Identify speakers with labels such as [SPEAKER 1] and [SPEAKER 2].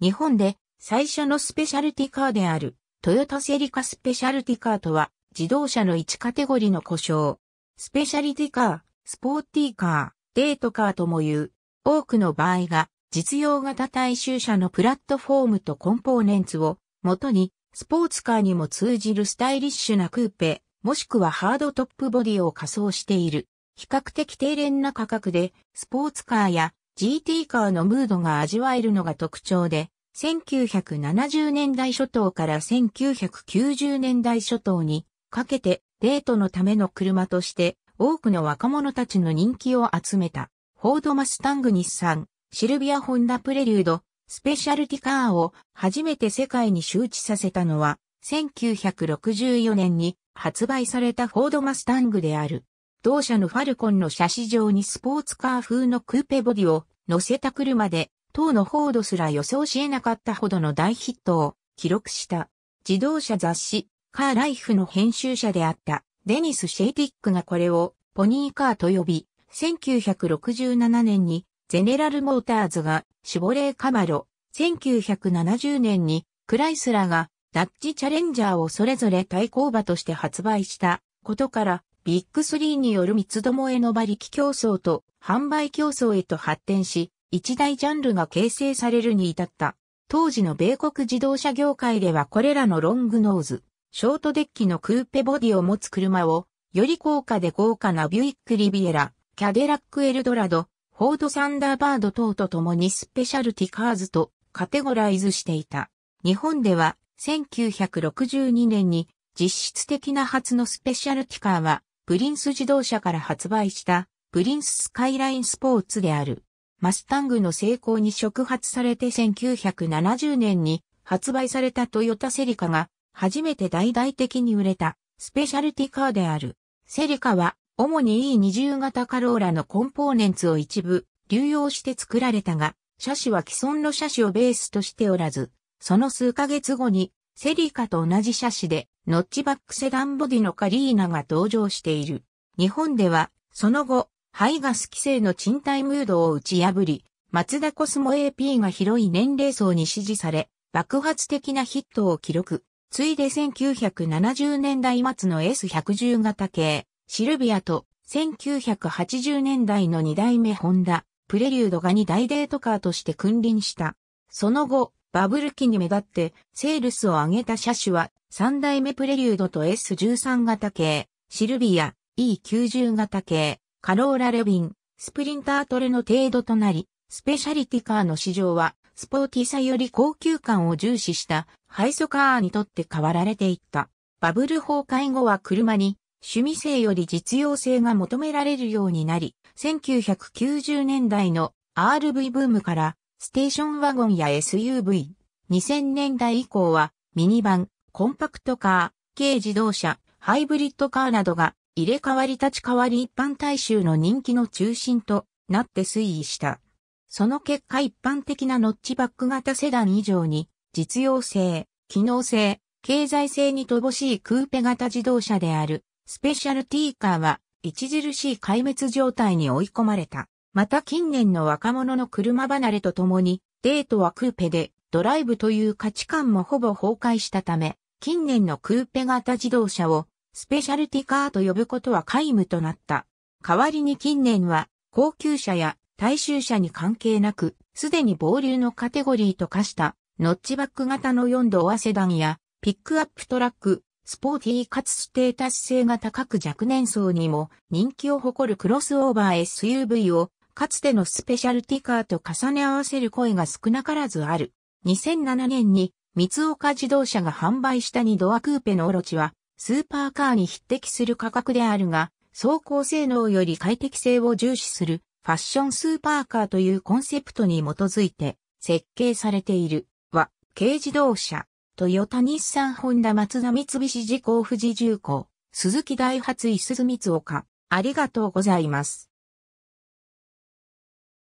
[SPEAKER 1] 日本で最初のスペシャルティカーであるトヨタセリカスペシャルティカーとは自動車の1カテゴリーの故障。スペシャリティカー、スポーティーカー、デートカーとも言う。多くの場合が実用型大衆車のプラットフォームとコンポーネンツを元にスポーツカーにも通じるスタイリッシュなクーペ、もしくはハードトップボディを仮装している。比較的低廉な価格でスポーツカーや GT カーのムードが味わえるのが特徴で、1970年代初頭から1990年代初頭にかけてデートのための車として多くの若者たちの人気を集めたフォードマスタング日産、シルビアホンダプレリュード、スペシャルティカーを初めて世界に周知させたのは1964年に発売されたフォードマスタングである。同社のファルコンの車市場にスポーツカー風のクーペボディを乗せた車で、当のフォードすら予想し得なかったほどの大ヒットを記録した。自動車雑誌、カーライフの編集者であったデニス・シェイティックがこれをポニーカーと呼び、1967年にゼネラル・モーターズがシボレー・カマロ、1970年にクライスラがダッチ・チャレンジャーをそれぞれ対抗馬として発売したことから、ビッグ3による三つどもえの馬力競争と販売競争へと発展し、一大ジャンルが形成されるに至った。当時の米国自動車業界ではこれらのロングノーズ、ショートデッキのクーペボディを持つ車を、より高価で豪華なビュイック・リビエラ、キャデラック・エルドラド、フォード・サンダーバード等と共にスペシャルティカーズとカテゴライズしていた。日本では1962年に実質的な初のスペシャルティカーはプリンス自動車から発売したプリンススカイラインスポーツである。マスタングの成功に触発されて1970年に発売されたトヨタセリカが初めて大々的に売れたスペシャルティカーである。セリカは主に E20 型カローラのコンポーネンツを一部流用して作られたが、車種は既存の車種をベースとしておらず、その数ヶ月後にセリカと同じ車種で、ノッチバックセダンボディのカリーナが登場している。日本では、その後、ハイガス規制の賃貸ムードを打ち破り、マツダコスモ AP が広い年齢層に支持され、爆発的なヒットを記録。ついで1970年代末の S110 型系、シルビアと1980年代の2代目ホンダ、プレリュードが2大デートカーとして君臨した。その後、バブル期に目立ってセールスを上げた車種は3代目プレリュードと S13 型系、シルビア、E90 型系、カローラレビン、スプリンタートレの程度となり、スペシャリティカーの市場はスポーティさより高級感を重視したハイソカーにとって変わられていった。バブル崩壊後は車に趣味性より実用性が求められるようになり、1990年代の RV ブームからステーションワゴンや SUV。2000年代以降は、ミニバン、コンパクトカー、軽自動車、ハイブリッドカーなどが、入れ替わり立ち替わり一般大衆の人気の中心となって推移した。その結果一般的なノッチバック型セダン以上に、実用性、機能性、経済性に乏しいクーペ型自動車である、スペシャルティーカーは、著しい壊滅状態に追い込まれた。また近年の若者の車離れとともに、デートはクーペで、ドライブという価値観もほぼ崩壊したため、近年のクーペ型自動車をスペシャルティカーと呼ぶことは皆無となった。代わりに近年は高級車や大衆車に関係なく、すでに暴流のカテゴリーと化したノッチバック型の4度アセダンやピックアップトラック、スポーティーかつステータス性が高く若年層にも人気を誇るクロスオーバー SUV をかつてのスペシャルティカーと重ね合わせる声が少なからずある。2007年に三岡自動車が販売した2ドアクーペのオロチは、スーパーカーに匹敵する価格であるが、走行性能より快適性を重視するファッションスーパーカーというコンセプトに基づいて設計されているは軽自動車、トヨタ日産ホンダ松田三菱自工富士重工、鈴木大発伊鈴三岡。ありがとうございます。